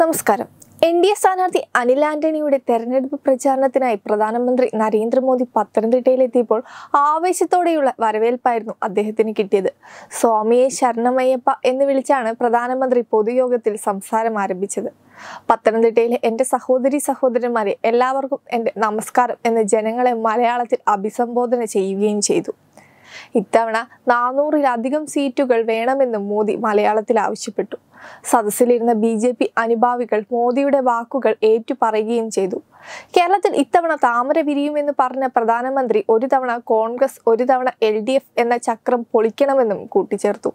നമസ്കാരം N D A സ്ഥാനാർത്ഥി അനിൽ ആന്റണിയുടെ തെരഞ്ഞെടുപ്പ് പ്രചാരണത്തിനായി പ്രധാനമന്ത്രി നരേന്ദ്രമോദി പത്തനംതിട്ടയിലെത്തിയപ്പോൾ ആവേശത്തോടെയുള്ള വരവേൽപ്പായിരുന്നു അദ്ദേഹത്തിന് കിട്ടിയത് സ്വാമിയെ ശരണമയ്യപ്പ എന്ന് വിളിച്ചാണ് പ്രധാനമന്ത്രി പൊതുയോഗത്തിൽ സംസാരം ആരംഭിച്ചത് പത്തനംതിട്ടയിലെ എൻ്റെ സഹോദരി സഹോദരന്മാരെ എല്ലാവർക്കും എൻ്റെ നമസ്കാരം എന്ന് ജനങ്ങളെ മലയാളത്തിൽ അഭിസംബോധന ചെയ്യുകയും ചെയ്തു ഇത്തവണ നാനൂറിലധികം സീറ്റുകൾ വേണമെന്നും മോദി മലയാളത്തിൽ ആവശ്യപ്പെട്ടു സദസ്സിലിരുന്ന ബി ജെ പി അനുഭാവികൾ മോദിയുടെ വാക്കുകൾ ഏറ്റുപറയുകയും ചെയ്തു കേരളത്തിൽ ഇത്തവണ താമര വിരിയുമെന്ന് പറഞ്ഞ പ്രധാനമന്ത്രി ഒരു തവണ കോൺഗ്രസ് ഒരു തവണ എൽ ഡി എഫ് എന്ന ചക്രം പൊളിക്കണമെന്നും കൂട്ടിച്ചേർത്തു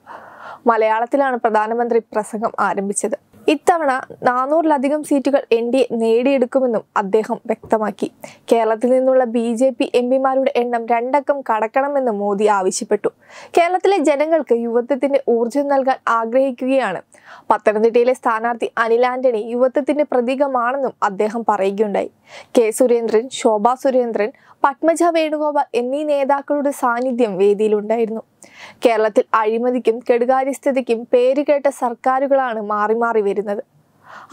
മലയാളത്തിലാണ് പ്രധാനമന്ത്രി പ്രസംഗം ആരംഭിച്ചത് ഇത്തവണ നാനൂറിലധികം സീറ്റുകൾ എൻ ഡി എ നേടിയെടുക്കുമെന്നും അദ്ദേഹം വ്യക്തമാക്കി കേരളത്തിൽ നിന്നുള്ള ബി ജെ പി എം പിമാരുടെ എണ്ണം രണ്ടക്കം കടക്കണമെന്ന് മോദി ആവശ്യപ്പെട്ടു കേരളത്തിലെ ജനങ്ങൾക്ക് യുവത്വത്തിന്റെ ഊർജ്ജം നൽകാൻ ആഗ്രഹിക്കുകയാണ് പത്തനംതിട്ടയിലെ സ്ഥാനാർത്ഥി അനിൽ ആന്റണി യുവത്വത്തിന്റെ പ്രതീകമാണെന്നും അദ്ദേഹം പറയുകയുണ്ടായി കെ സുരേന്ദ്രൻ ശോഭാ സുരേന്ദ്രൻ പത്മജ വേണുഗോപാൽ എന്നീ നേതാക്കളുടെ സാന്നിധ്യം വേദിയിലുണ്ടായിരുന്നു കേരളത്തിൽ അഴിമതിക്കും കെടുകാര്യസ്ഥതയ്ക്കും പേരുകേട്ട സർക്കാരുകളാണ് മാറി മാറി വരുന്നത്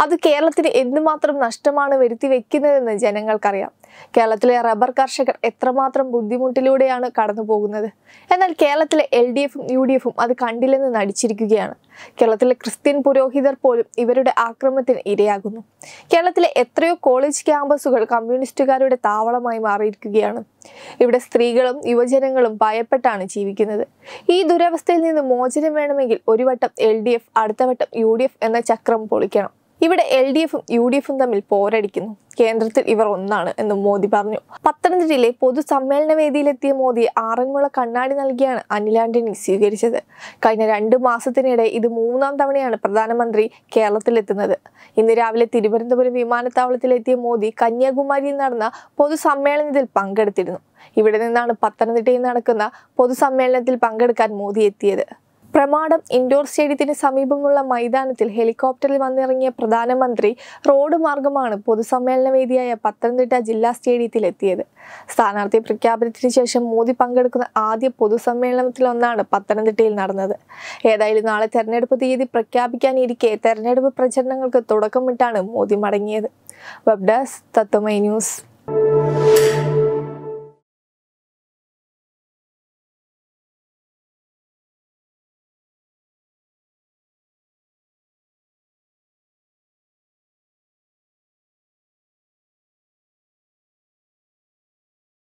അത് കേരളത്തിന് എന്തുമാത്രം നഷ്ടമാണ് വരുത്തി വെക്കുന്നതെന്ന് ജനങ്ങൾക്കറിയാം കേരളത്തിലെ റബ്ബർ കർഷകർ എത്രമാത്രം ബുദ്ധിമുട്ടിലൂടെയാണ് കടന്നു പോകുന്നത് എന്നാൽ കേരളത്തിലെ എൽ ഡി എഫും യു ഡി എഫും അത് കണ്ടില്ലെന്ന് നടിച്ചിരിക്കുകയാണ് കേരളത്തിലെ ക്രിസ്ത്യൻ പുരോഹിതർ പോലും ഇവരുടെ ആക്രമണത്തിന് ഇരയാകുന്നു കേരളത്തിലെ എത്രയോ കോളേജ് ക്യാമ്പസുകൾ കമ്മ്യൂണിസ്റ്റുകാരുടെ താവളമായി മാറിയിരിക്കുകയാണ് ഇവിടെ സ്ത്രീകളും യുവജനങ്ങളും ഭയപ്പെട്ടാണ് ജീവിക്കുന്നത് ഈ ദുരവസ്ഥയിൽ നിന്ന് മോചനം വേണമെങ്കിൽ ഒരു വട്ടം എൽ ഡി എഫ് അടുത്ത വട്ടം യു ഡി എഫ് എന്ന ചക്രം പൊളിക്കണം ഇവിടെ എൽ ഡി എഫും യു ഡി എഫും തമ്മിൽ പോരടിക്കുന്നു കേന്ദ്രത്തിൽ ഇവർ ഒന്നാണ് എന്ന് മോദി പറഞ്ഞു പത്തനംതിട്ടയിലെ പൊതുസമ്മേളന വേദിയിലെത്തിയ മോദി ആറന്മുള കണ്ണാടി നൽകിയാണ് അനിലാന്റണി സ്വീകരിച്ചത് കഴിഞ്ഞ രണ്ട് മാസത്തിനിടെ ഇത് മൂന്നാം തവണയാണ് പ്രധാനമന്ത്രി കേരളത്തിലെത്തുന്നത് ഇന്ന് രാവിലെ തിരുവനന്തപുരം വിമാനത്താവളത്തിലെത്തിയ മോദി കന്യാകുമാരിയിൽ നടന്ന പൊതുസമ്മേളനത്തിൽ പങ്കെടുത്തിരുന്നു ഇവിടെ നിന്നാണ് പത്തനംതിട്ടയിൽ നടക്കുന്ന പൊതുസമ്മേളനത്തിൽ പങ്കെടുക്കാൻ മോദി എത്തിയത് പ്രമാടം ഇൻഡോർ സ്റ്റേഡിയത്തിന് സമീപമുള്ള മൈതാനത്തിൽ ഹെലികോപ്റ്ററിൽ വന്നിറങ്ങിയ പ്രധാനമന്ത്രി റോഡ് മാർഗമാണ് പൊതുസമ്മേളന വേദിയായ പത്തനംതിട്ട ജില്ലാ സ്റ്റേഡിയത്തിലെത്തിയത് സ്ഥാനാർത്ഥി പ്രഖ്യാപനത്തിന് ശേഷം മോദി പങ്കെടുക്കുന്ന ആദ്യ പൊതുസമ്മേളനത്തിലൊന്നാണ് പത്തനംതിട്ടയിൽ നടന്നത് ഏതായാലും നാളെ തെരഞ്ഞെടുപ്പ് തീയതി പ്രഖ്യാപിക്കാനിരിക്കെ തെരഞ്ഞെടുപ്പ് പ്രചരണങ്ങൾക്ക് തുടക്കമിട്ടാണ് മോദി മടങ്ങിയത് വെബ് ഡെസ്ക് തത്വമൈ ന്യൂസ്